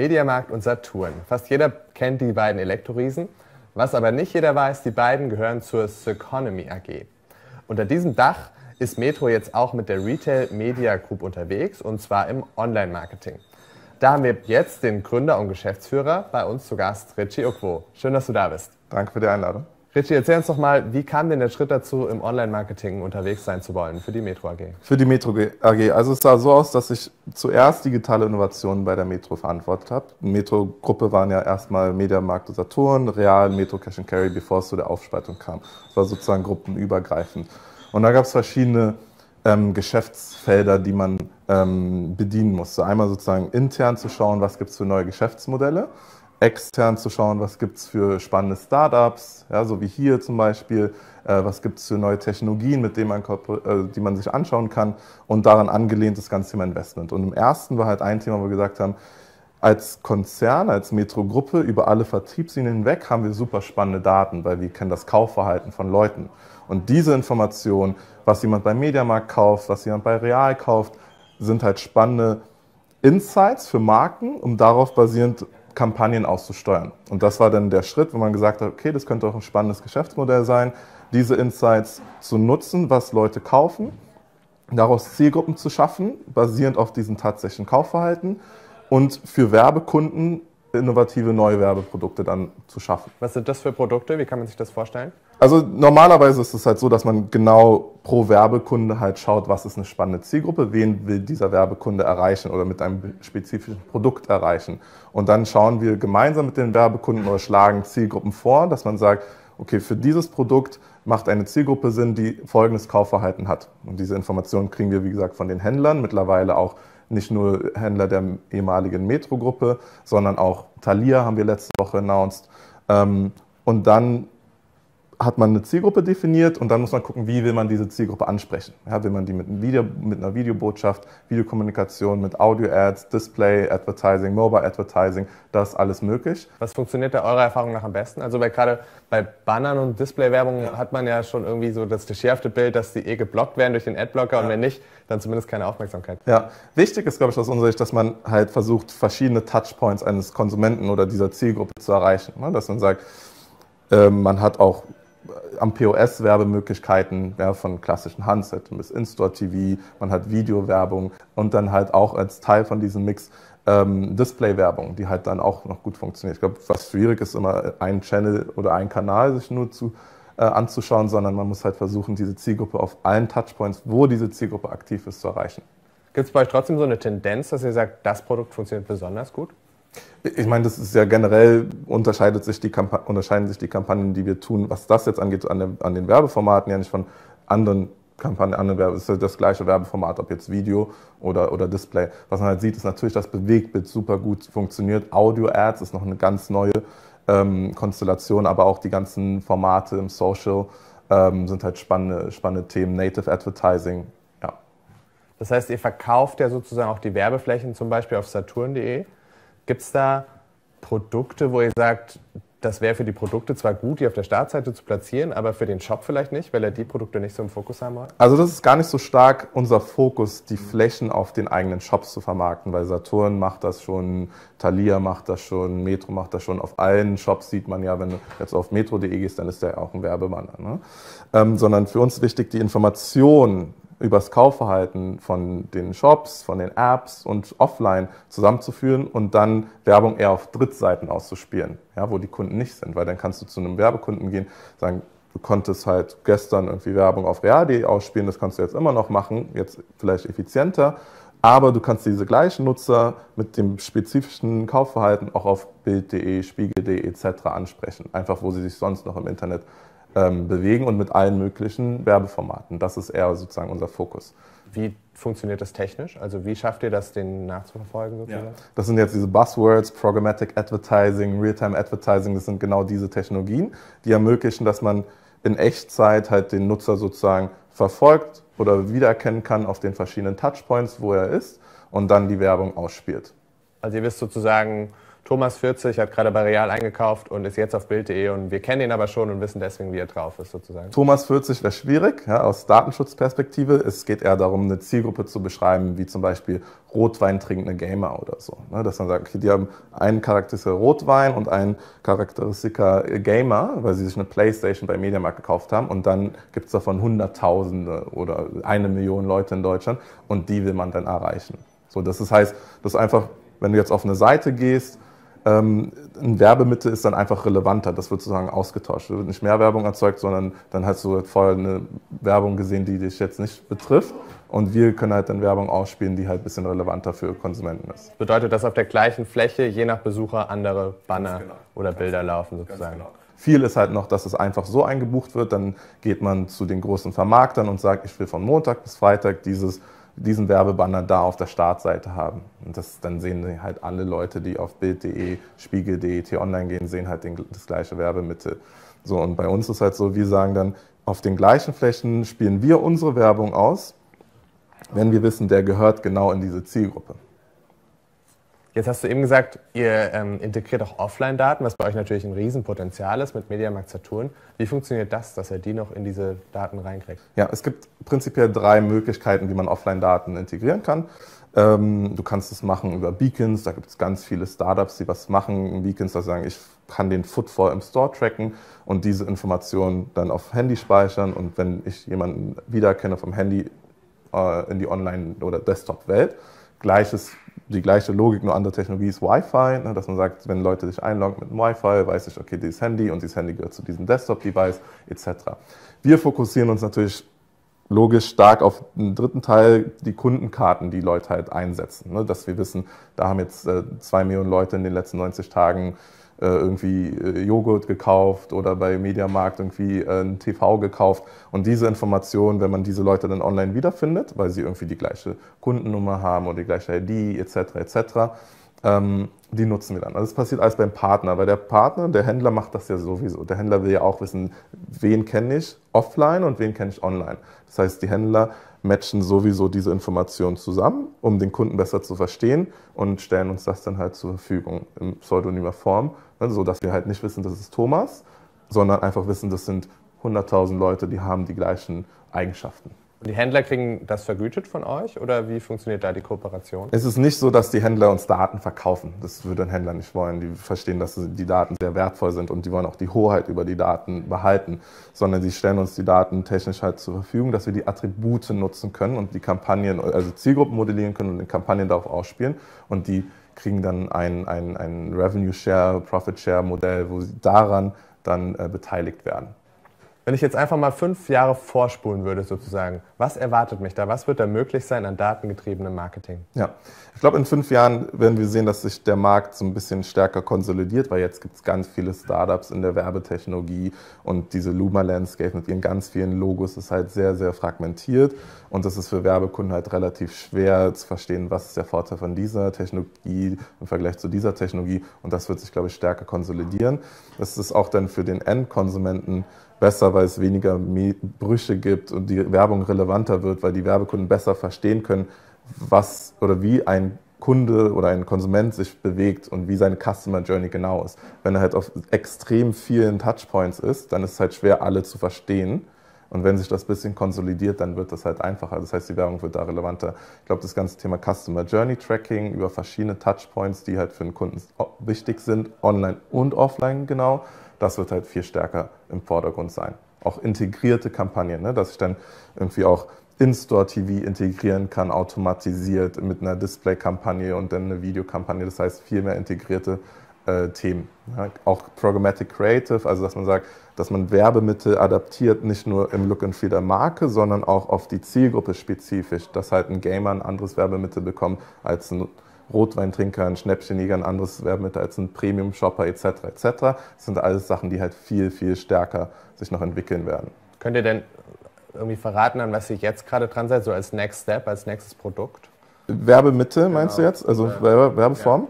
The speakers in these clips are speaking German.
Mediamarkt und Saturn. Fast jeder kennt die beiden Elektroriesen. Was aber nicht jeder weiß, die beiden gehören zur Seconomy AG. Unter diesem Dach ist Metro jetzt auch mit der Retail Media Group unterwegs und zwar im Online-Marketing. Da haben wir jetzt den Gründer und Geschäftsführer bei uns zu Gast, Richie Okwo. Schön, dass du da bist. Danke für die Einladung. Richie, erzähl uns doch mal, wie kam denn der Schritt dazu, im Online-Marketing unterwegs sein zu wollen für die Metro AG? Für die Metro AG. Also es sah so aus, dass ich zuerst digitale Innovationen bei der Metro verantwortet habe. Metro-Gruppe waren ja erstmal Mediamarkt und Saturn, Real, Metro Cash and Carry, bevor es zu der Aufspaltung kam. Es war sozusagen gruppenübergreifend. Und da gab es verschiedene ähm, Geschäftsfelder, die man ähm, bedienen musste. Einmal sozusagen intern zu schauen, was gibt es für neue Geschäftsmodelle extern zu schauen, was gibt es für spannende Startups, ja, so wie hier zum Beispiel, äh, was gibt es für neue Technologien, mit denen man, äh, die man sich anschauen kann und daran angelehnt das ganze Thema Investment. Und im ersten war halt ein Thema, wo wir gesagt haben, als Konzern, als Metro-Gruppe über alle Vertriebslinien hinweg haben wir super spannende Daten, weil wir kennen das Kaufverhalten von Leuten. Und diese Informationen, was jemand beim Mediamarkt kauft, was jemand bei Real kauft, sind halt spannende Insights für Marken, um darauf basierend Kampagnen auszusteuern. Und das war dann der Schritt, wo man gesagt hat, okay, das könnte auch ein spannendes Geschäftsmodell sein, diese Insights zu nutzen, was Leute kaufen, daraus Zielgruppen zu schaffen, basierend auf diesem tatsächlichen Kaufverhalten und für Werbekunden innovative neue Werbeprodukte dann zu schaffen. Was sind das für Produkte? Wie kann man sich das vorstellen? Also normalerweise ist es halt so, dass man genau pro Werbekunde halt schaut, was ist eine spannende Zielgruppe, wen will dieser Werbekunde erreichen oder mit einem spezifischen Produkt erreichen. Und dann schauen wir gemeinsam mit den Werbekunden oder schlagen Zielgruppen vor, dass man sagt, okay, für dieses Produkt macht eine Zielgruppe Sinn, die folgendes Kaufverhalten hat. Und diese Informationen kriegen wir, wie gesagt, von den Händlern, mittlerweile auch nicht nur Händler der ehemaligen Metro-Gruppe, sondern auch Thalia haben wir letzte Woche announced. Ähm, und dann hat man eine Zielgruppe definiert und dann muss man gucken, wie will man diese Zielgruppe ansprechen. Ja, will man die mit, einem Video, mit einer Videobotschaft, Videokommunikation, mit Audio-Ads, Display, Advertising, Mobile Advertising, das ist alles möglich. Was funktioniert da eurer Erfahrung nach am besten? Also weil gerade bei Bannern und Display-Werbung ja. hat man ja schon irgendwie so das geschärfte Bild, dass die eh geblockt werden durch den Adblocker ja. und wenn nicht, dann zumindest keine Aufmerksamkeit. Ja, wichtig ist, glaube ich, aus unserer Sicht, dass man halt versucht, verschiedene Touchpoints eines Konsumenten oder dieser Zielgruppe zu erreichen. Ne, dass man sagt, ähm, man hat auch am POS Werbemöglichkeiten ja, von klassischen Handset bis In-Store-TV, man hat Videowerbung und dann halt auch als Teil von diesem Mix ähm, Display-Werbung, die halt dann auch noch gut funktioniert. Ich glaube, was schwierig ist, immer einen Channel oder einen Kanal sich nur zu, äh, anzuschauen, sondern man muss halt versuchen, diese Zielgruppe auf allen Touchpoints, wo diese Zielgruppe aktiv ist, zu erreichen. Gibt es bei euch trotzdem so eine Tendenz, dass ihr sagt, das Produkt funktioniert besonders gut? Ich meine, das ist ja generell, unterscheidet sich die unterscheiden sich die Kampagnen, die wir tun, was das jetzt angeht, an, der, an den Werbeformaten ja nicht von anderen Kampagnen, anderen Werbe. Es ist ja das gleiche Werbeformat, ob jetzt Video oder, oder Display. Was man halt sieht, ist natürlich, dass Bewegtbild super gut funktioniert. Audio-Ads ist noch eine ganz neue ähm, Konstellation, aber auch die ganzen Formate im Social ähm, sind halt spannende, spannende Themen. Native Advertising, ja. Das heißt, ihr verkauft ja sozusagen auch die Werbeflächen zum Beispiel auf saturn.de? Gibt es da Produkte, wo ihr sagt, das wäre für die Produkte zwar gut, die auf der Startseite zu platzieren, aber für den Shop vielleicht nicht, weil er die Produkte nicht so im Fokus haben wollte? Also das ist gar nicht so stark unser Fokus, die Flächen auf den eigenen Shops zu vermarkten, weil Saturn macht das schon, Thalia macht das schon, Metro macht das schon. Auf allen Shops sieht man ja, wenn du jetzt auf metro.de gehst, dann ist der ja auch ein Werbebanner. Ne? Ähm, sondern für uns wichtig, die Information über das Kaufverhalten von den Shops, von den Apps und offline zusammenzuführen und dann Werbung eher auf Drittseiten auszuspielen, ja, wo die Kunden nicht sind. Weil dann kannst du zu einem Werbekunden gehen, sagen, du konntest halt gestern irgendwie Werbung auf Real.de ausspielen, das kannst du jetzt immer noch machen, jetzt vielleicht effizienter. Aber du kannst diese gleichen Nutzer mit dem spezifischen Kaufverhalten auch auf Bild.de, Spiegel.de etc. ansprechen, einfach wo sie sich sonst noch im Internet ähm, bewegen und mit allen möglichen Werbeformaten. Das ist eher sozusagen unser Fokus. Wie funktioniert das technisch? Also wie schafft ihr das, den nachzuverfolgen? Sozusagen? Ja. Das sind jetzt diese Buzzwords, Programmatic Advertising, Real-Time Advertising, das sind genau diese Technologien, die ermöglichen, dass man in Echtzeit halt den Nutzer sozusagen verfolgt oder wiedererkennen kann auf den verschiedenen Touchpoints, wo er ist und dann die Werbung ausspielt. Also ihr wisst sozusagen, Thomas 40 hat gerade bei Real eingekauft und ist jetzt auf Bild.de und wir kennen ihn aber schon und wissen deswegen, wie er drauf ist sozusagen. Thomas 40 wäre schwierig ja, aus Datenschutzperspektive. Es geht eher darum, eine Zielgruppe zu beschreiben, wie zum Beispiel Rotwein trinkende Gamer oder so. Ne? Dass man sagt, okay, die haben einen Charakteristiker Rotwein und einen Charakteristiker Gamer, weil sie sich eine Playstation bei Mediamarkt gekauft haben und dann gibt es davon Hunderttausende oder eine Million Leute in Deutschland und die will man dann erreichen. So, das heißt, das ist einfach, wenn du jetzt auf eine Seite gehst, ähm, ein Werbemittel ist dann einfach relevanter. Das wird sozusagen ausgetauscht. Da wird nicht mehr Werbung erzeugt, sondern dann hast du halt vorher eine Werbung gesehen, die dich jetzt nicht betrifft. Und wir können halt dann Werbung ausspielen, die halt ein bisschen relevanter für Konsumenten ist. Bedeutet, dass auf der gleichen Fläche je nach Besucher andere Banner genau. oder Bilder genau. Ganz laufen sozusagen? Genau. Viel ist halt noch, dass es einfach so eingebucht wird. Dann geht man zu den großen Vermarktern und sagt, ich will von Montag bis Freitag dieses diesen Werbebanner da auf der Startseite haben. Und das, dann sehen halt alle Leute, die auf bild.de, spiegel.de, t-online gehen, sehen halt den, das gleiche Werbemittel. So, und bei uns ist halt so, wir sagen dann, auf den gleichen Flächen spielen wir unsere Werbung aus, wenn wir wissen, der gehört genau in diese Zielgruppe. Jetzt hast du eben gesagt, ihr ähm, integriert auch Offline-Daten, was bei euch natürlich ein Riesenpotenzial ist mit Mediamarkt Saturn. Wie funktioniert das, dass er die noch in diese Daten reinkriegt? Ja, es gibt prinzipiell drei Möglichkeiten, wie man Offline-Daten integrieren kann. Ähm, du kannst es machen über Beacons, da gibt es ganz viele Startups, die was machen. Beacons, da sagen, ich kann den Footfall im Store tracken und diese Informationen dann auf Handy speichern. Und wenn ich jemanden wiedererkenne vom Handy äh, in die Online- oder Desktop-Welt, Gleiches die gleiche Logik, nur andere Technologie ist Wi-Fi, ne, dass man sagt, wenn Leute sich einloggen mit Wi-Fi, weiß ich, okay, dieses Handy und dieses Handy gehört zu diesem Desktop-Device etc. Wir fokussieren uns natürlich logisch stark auf den dritten Teil, die Kundenkarten, die Leute halt einsetzen. Ne, dass wir wissen, da haben jetzt äh, zwei Millionen Leute in den letzten 90 Tagen äh, irgendwie äh, Joghurt gekauft oder bei Mediamarkt irgendwie äh, ein TV gekauft. Und diese Informationen, wenn man diese Leute dann online wiederfindet, weil sie irgendwie die gleiche Kundennummer haben oder die gleiche ID etc. etc., die nutzen wir dann. Also das passiert alles beim Partner, weil der Partner, der Händler macht das ja sowieso. Der Händler will ja auch wissen, wen kenne ich offline und wen kenne ich online. Das heißt, die Händler matchen sowieso diese Informationen zusammen, um den Kunden besser zu verstehen und stellen uns das dann halt zur Verfügung in pseudonymer Form, also so wir halt nicht wissen, das ist Thomas, sondern einfach wissen, das sind 100.000 Leute, die haben die gleichen Eigenschaften. Und die Händler kriegen das vergütet von euch oder wie funktioniert da die Kooperation? Es ist nicht so, dass die Händler uns Daten verkaufen. Das würde ein Händler nicht wollen. Die verstehen, dass die Daten sehr wertvoll sind und die wollen auch die Hoheit über die Daten behalten, sondern sie stellen uns die Daten technisch halt zur Verfügung, dass wir die Attribute nutzen können und die Kampagnen, also Zielgruppen modellieren können und die Kampagnen darauf ausspielen und die kriegen dann ein, ein, ein Revenue Share, Profit Share Modell, wo sie daran dann äh, beteiligt werden. Wenn ich jetzt einfach mal fünf Jahre vorspulen würde, sozusagen, was erwartet mich da? Was wird da möglich sein an datengetriebenem Marketing? Ja, ich glaube, in fünf Jahren werden wir sehen, dass sich der Markt so ein bisschen stärker konsolidiert, weil jetzt gibt es ganz viele Startups in der Werbetechnologie und diese Luma Landscape mit ihren ganz vielen Logos ist halt sehr, sehr fragmentiert und das ist für Werbekunden halt relativ schwer zu verstehen, was ist der Vorteil von dieser Technologie im Vergleich zu dieser Technologie und das wird sich, glaube ich, stärker konsolidieren. Das ist auch dann für den Endkonsumenten besser, weil es weniger Brüche gibt und die Werbung relevanter wird, weil die Werbekunden besser verstehen können, was oder wie ein Kunde oder ein Konsument sich bewegt und wie seine Customer Journey genau ist. Wenn er halt auf extrem vielen Touchpoints ist, dann ist es halt schwer, alle zu verstehen. Und wenn sich das bisschen konsolidiert, dann wird das halt einfacher. Das heißt, die Werbung wird da relevanter. Ich glaube, das ganze Thema Customer Journey Tracking über verschiedene Touchpoints, die halt für den Kunden wichtig sind, online und offline genau, das wird halt viel stärker im Vordergrund sein. Auch integrierte Kampagnen, ne? dass ich dann irgendwie auch in-Store-TV integrieren kann, automatisiert mit einer Display-Kampagne und dann eine Videokampagne. Das heißt, viel mehr integrierte äh, Themen. Ja, ne. auch Programmatic Creative, also dass man sagt, dass man Werbemittel adaptiert, nicht nur im Look and Feel der Marke, sondern auch auf die Zielgruppe spezifisch, dass halt ein Gamer ein anderes Werbemittel bekommt als ein Rotweintrinker, ein Schnäppchenjäger, ein anderes Werbemittel als ein Premium-Shopper etc. etc. Das sind alles Sachen, die halt viel, viel stärker sich noch entwickeln werden. Könnt ihr denn irgendwie verraten, an was ihr jetzt gerade dran seid, so als Next Step, als nächstes Produkt? Werbemittel genau. meinst du jetzt? Also Werbe Werbeform? Ja.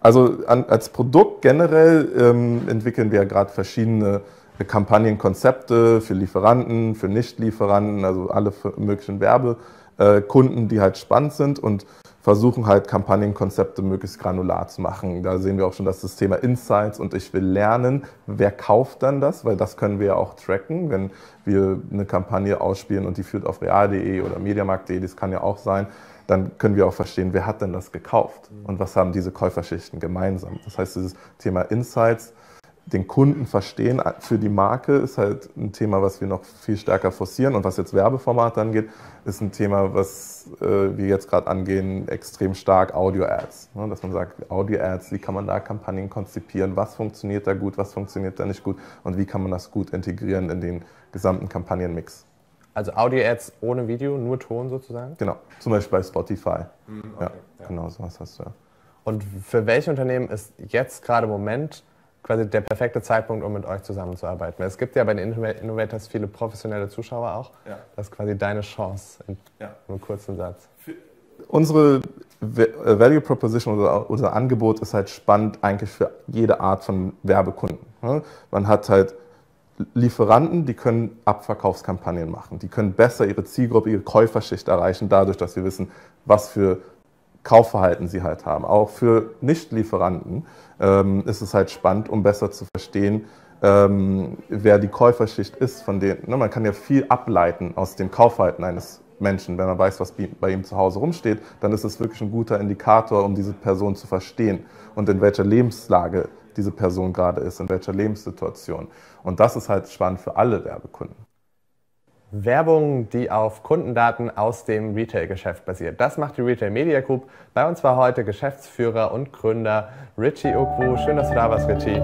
Also an, als Produkt generell ähm, entwickeln wir gerade verschiedene äh, Kampagnenkonzepte für Lieferanten, für Nichtlieferanten, also alle möglichen Werbekunden, äh, die halt spannend sind. Und versuchen halt Kampagnenkonzepte möglichst granular zu machen. Da sehen wir auch schon dass das Thema Insights und ich will lernen, wer kauft dann das, weil das können wir ja auch tracken, wenn wir eine Kampagne ausspielen und die führt auf real.de oder mediamarkt.de, das kann ja auch sein, dann können wir auch verstehen, wer hat denn das gekauft und was haben diese Käuferschichten gemeinsam. Das heißt, dieses Thema Insights den Kunden verstehen für die Marke ist halt ein Thema, was wir noch viel stärker forcieren. Und was jetzt Werbeformat angeht, ist ein Thema, was äh, wir jetzt gerade angehen, extrem stark Audio-Ads. Ne? Dass man sagt, Audio-Ads, wie kann man da Kampagnen konzipieren, was funktioniert da gut, was funktioniert da nicht gut und wie kann man das gut integrieren in den gesamten Kampagnenmix. Also Audio-Ads ohne Video, nur Ton sozusagen? Genau, zum Beispiel bei Spotify. Mhm, okay, ja, ja, genau, sowas hast du ja. Und für welche Unternehmen ist jetzt gerade im Moment quasi der perfekte Zeitpunkt, um mit euch zusammenzuarbeiten. es gibt ja bei den Innovators viele professionelle Zuschauer auch. Ja. Das ist quasi deine Chance in ja. einem kurzen Satz. Für Unsere äh, Value Proposition oder unser Angebot ist halt spannend eigentlich für jede Art von Werbekunden. Ne? Man hat halt Lieferanten, die können Abverkaufskampagnen machen. Die können besser ihre Zielgruppe, ihre Käuferschicht erreichen, dadurch, dass sie wissen, was für Kaufverhalten sie halt haben. Auch für Nichtlieferanten ähm, ist es halt spannend, um besser zu verstehen, ähm, wer die Käuferschicht ist. Von denen, ne, man kann ja viel ableiten aus dem Kaufverhalten eines Menschen. Wenn man weiß, was bei ihm zu Hause rumsteht, dann ist es wirklich ein guter Indikator, um diese Person zu verstehen und in welcher Lebenslage diese Person gerade ist, in welcher Lebenssituation. Und das ist halt spannend für alle Werbekunden. Werbung, die auf Kundendaten aus dem Retail-Geschäft basiert. Das macht die Retail Media Group. Bei uns war heute Geschäftsführer und Gründer Richie Okwu. Schön, dass du da warst, Richie.